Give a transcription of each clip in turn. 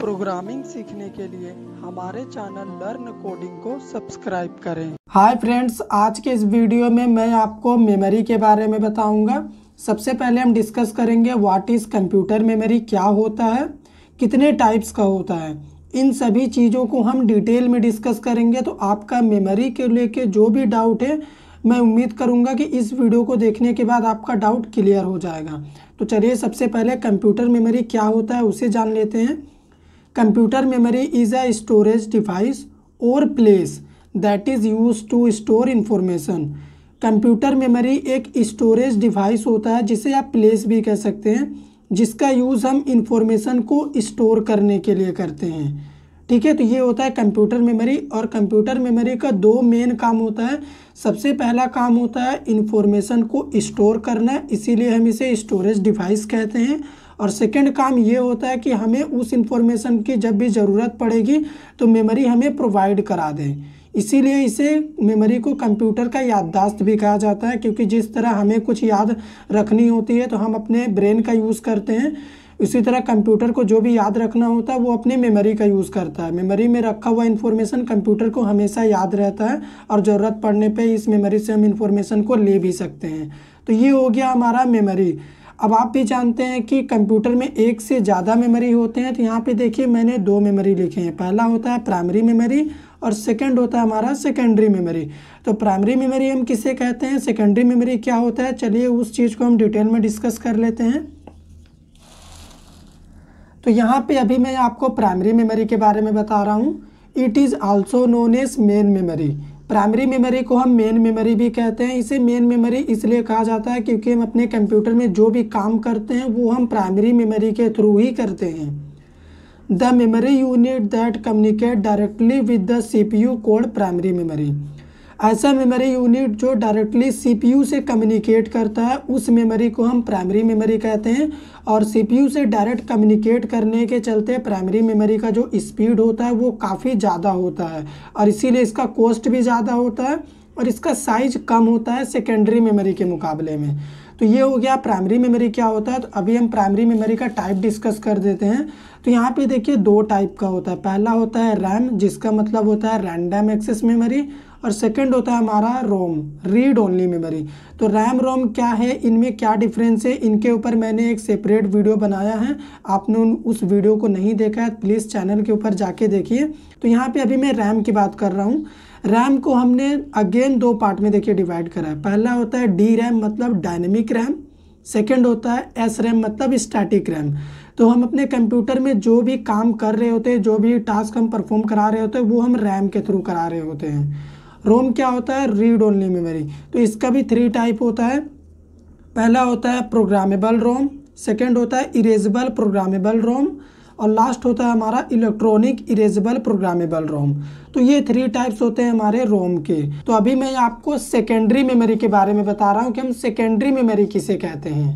programming सीखने के लिए हमारे चैनल लर्न कोडिंग को सब्सक्राइब करें हाय फ्रेंड्स आज के इस वीडियो में मैं आपको मेमोरी के बारे में बताऊंगा सबसे पहले हम डिस्कस करेंगे व्हाट इज़ कंप्यूटर मेमोरी क्या होता है कितने टाइप्स का होता है इन सभी चीज़ों को हम डिटेल में डिस्कस करेंगे तो आपका मेमोरी के लेके जो भी डाउट है मैं उम्मीद करूंगा कि इस वीडियो को देखने के बाद आपका डाउट क्लियर हो जाएगा तो चलिए सबसे पहले कंप्यूटर मेमोरी क्या होता है उसे जान लेते हैं computer memory is a storage device और place that is use to store information computer memory एक स्टोरेज डिवाइस होता है जिसे आप प्लेस भी कह सकते हैं जिसका यूज़ हम इंफॉर्मेशन को स्टोर करने के लिए करते हैं ठीक है तो ये होता है कंप्यूटर मेमोरी और कंप्यूटर मेमोरी का दो मेन काम होता है सबसे पहला काम होता है इन्फॉर्मेशन को स्टोर करना इसीलिए हम इसे स्टोरेज डिवाइस कहते हैं और सेकेंड काम ये होता है कि हमें उस इंफॉर्मेशन की जब भी ज़रूरत पड़ेगी तो मेमोरी हमें प्रोवाइड करा दें इसीलिए इसे मेमोरी को कंप्यूटर का याददाश्त भी कहा जाता है क्योंकि जिस तरह हमें कुछ याद रखनी होती है तो हम अपने ब्रेन का यूज़ करते हैं उसी तरह कंप्यूटर को जो भी याद रखना होता है वो अपने मेमोरी का यूज़ करता है मेमोरी में रखा हुआ इन्फॉर्मेशन कंप्यूटर को हमेशा याद रहता है और ज़रूरत पड़ने पे इस मेमोरी से हम इन्फॉर्मेशन को ले भी सकते हैं तो ये हो गया हमारा मेमोरी अब आप भी जानते हैं कि कंप्यूटर में एक से ज़्यादा मेमोरी होते हैं तो यहाँ पे देखिए मैंने दो मेमोरी लिखे हैं पहला होता है प्राइमरी मेमोरी और सेकंड होता है हमारा सेकेंडरी मेमोरी तो प्राइमरी मेमोरी हम किसे कहते हैं सेकेंडरी मेमोरी क्या होता है चलिए उस चीज़ को हम डिटेल में डिस्कस कर लेते हैं तो यहाँ पर अभी मैं आपको प्राइमरी मेमोरी के बारे में बता रहा हूँ it is also known as main memory primary memory को हम मेन मेमोरी भी कहते हैं इसे मेन मेमोरी इसलिए कहा जाता है क्योंकि हम अपने कंप्यूटर में जो भी काम करते हैं वो हम प्राइमरी मेमोरी के थ्रू ही करते हैं the memory unit that communicate directly with the C P U called primary memory ऐसा मेमोरी यूनिट जो डायरेक्टली सीपीयू से कम्युनिकेट करता है उस मेमोरी को हम प्राइमरी मेमोरी कहते हैं और सीपीयू से डायरेक्ट कम्युनिकेट करने के चलते प्राइमरी मेमोरी का जो स्पीड होता है वो काफ़ी ज़्यादा होता है और इसीलिए इसका कॉस्ट भी ज़्यादा होता है और इसका साइज कम होता है सेकेंडरी मेमोरी के मुकाबले में तो ये हो गया प्राइमरी मेमोरी क्या होता है तो अभी हम प्राइमरी मेमोरी का टाइप डिस्कस कर देते हैं तो यहाँ पे देखिए दो टाइप का होता है पहला होता है रैम जिसका मतलब होता है रैंडम एक्सेस मेमोरी और सेकंड होता है हमारा रोम रीड ओनली मेमोरी तो रैम रोम क्या है इनमें क्या डिफरेंस है इनके ऊपर मैंने एक सेपरेट वीडियो बनाया है आपने उन उस वीडियो को नहीं देखा है प्लीज़ चैनल के ऊपर जाके देखिए तो यहाँ पर अभी मैं रैम की बात कर रहा हूँ रैम को हमने अगेन दो पार्ट में देखिए डिवाइड करा है पहला होता है डी रैम मतलब डायनेमिक रैम सेकेंड होता है एस रैम मतलब स्टैटिक रैम तो हम अपने कंप्यूटर में जो भी काम कर रहे होते हैं जो भी टास्क हम परफॉर्म करा रहे होते हैं वो हम रैम के थ्रू करा रहे होते हैं रोम क्या होता है रीड ओनली मेमोरी तो इसका भी थ्री टाइप होता है पहला होता है प्रोग्रामेबल रोम सेकेंड होता है इरेजबल प्रोग्रामेबल रोम और लास्ट होता है हमारा इलेक्ट्रॉनिक इरेजेबल प्रोग्रामेबल रोम तो ये थ्री टाइप्स होते हैं हमारे रोम के तो अभी मैं आपको सेकेंडरी मेमोरी के बारे में बता रहा हूँ कि हम सेकेंडरी मेमोरी किसे कहते हैं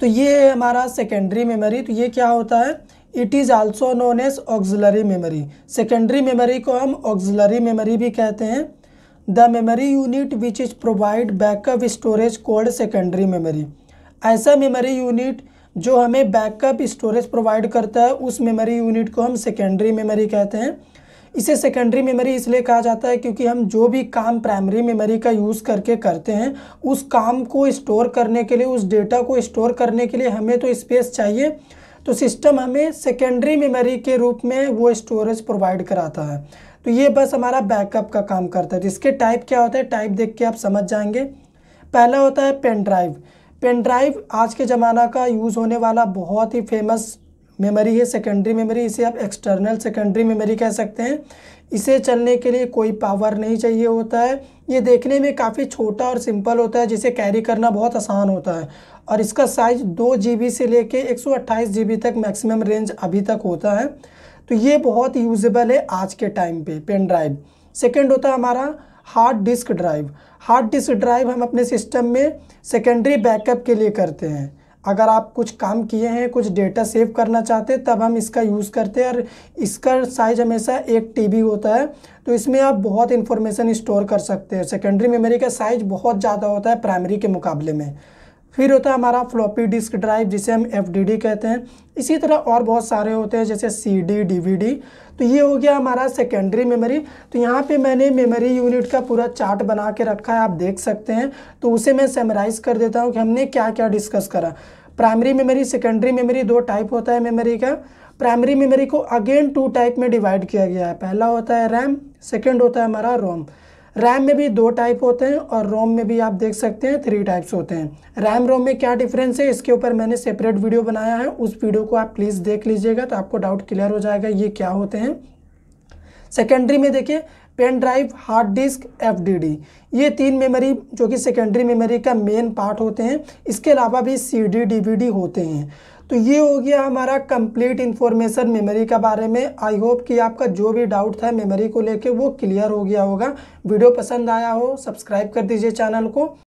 तो ये है हमारा सेकेंडरी मेमोरी तो ये क्या होता है it is also known as auxiliary memory secondary memory को हम ऑक्जिलरी मेमोरी भी कहते हैं the memory unit which is provide backup storage called secondary memory ऐसा मेमोरी यूनिट जो हमें बैकअप स्टोरेज प्रोवाइड करता है उस मेमोरी यूनिट को हम सेकेंडरी मेमोरी कहते हैं इसे सेकेंडरी मेमोरी इसलिए कहा जाता है क्योंकि हम जो भी काम प्राइमरी मेमोरी का यूज़ करके करते हैं उस काम को स्टोर करने के लिए उस डेटा को स्टोर करने के लिए हमें तो स्पेस चाहिए तो सिस्टम हमें सेकेंडरी मेमोरी के रूप में वो स्टोरेज प्रोवाइड कराता है तो ये बस हमारा बैकअप का काम करता है तो इसके टाइप क्या होता है टाइप देख के आप समझ जाएंगे पहला होता है पेन ड्राइव पेन ड्राइव आज के ज़माना का यूज़ होने वाला बहुत ही फेमस मेमोरी है सेकेंडरी मेमोरी इसे आप एक्सटर्नल सेकेंडरी मेमोरी कह सकते हैं इसे चलने के लिए कोई पावर नहीं चाहिए होता है ये देखने में काफ़ी छोटा और सिंपल होता है जिसे कैरी करना बहुत आसान होता है और इसका साइज दो जी से लेके एक सौ तक मैक्सिमम रेंज अभी तक होता है तो ये बहुत यूजेबल है आज के टाइम पे पेन ड्राइव सेकेंड होता है हमारा hard disk drive hard disk drive हम अपने सिस्टम में सेकेंडरी बैकअप के लिए करते हैं अगर आप कुछ काम किए हैं कुछ डेटा सेव करना चाहते हैं तब हम इसका यूज़ करते हैं और इसका साइज़ हमेशा एक टीबी होता है तो इसमें आप बहुत इन्फॉर्मेशन स्टोर कर सकते हैं सेकेंडरी मेमोरी का साइज़ बहुत ज़्यादा होता है प्राइमरी के मुकाबले में फिर होता है हमारा फ्लॉपी डिस्क ड्राइव जिसे हम एफ कहते हैं इसी तरह और बहुत सारे होते हैं जैसे C D D V D तो ये हो गया हमारा सेकेंडरी मेमोरी तो यहाँ पे मैंने मेमोरी यूनिट का पूरा चार्ट बना के रखा है आप देख सकते हैं तो उसे मैं सेमराइज़ कर देता हूँ कि हमने क्या क्या डिस्कस करा प्राइमरी मेमोरी सेकेंडरी मेमोरी दो टाइप होता है मेमोरी का प्राइमरी मेमोरी को अगेन टू टाइप में डिवाइड किया गया है पहला होता है रैम सेकेंड होता है हमारा रोम रैम में भी दो टाइप होते हैं और रोम में भी आप देख सकते हैं थ्री टाइप्स होते हैं रैम रोम में क्या डिफरेंस है इसके ऊपर मैंने सेपरेट वीडियो बनाया है उस वीडियो को आप प्लीज़ देख लीजिएगा तो आपको डाउट क्लियर हो जाएगा ये क्या होते हैं सेकेंडरी में देखिए pen drive hard disk F ये तीन मेमोरी जो कि सेकेंडरी मेमोरी का मेन पार्ट होते हैं इसके अलावा भी सी डी होते हैं तो ये हो गया हमारा कंप्लीट इन्फॉर्मेशन मेमोरी के बारे में आई होप कि आपका जो भी डाउट था मेमोरी को लेके वो क्लियर हो गया होगा वीडियो पसंद आया हो सब्सक्राइब कर दीजिए चैनल को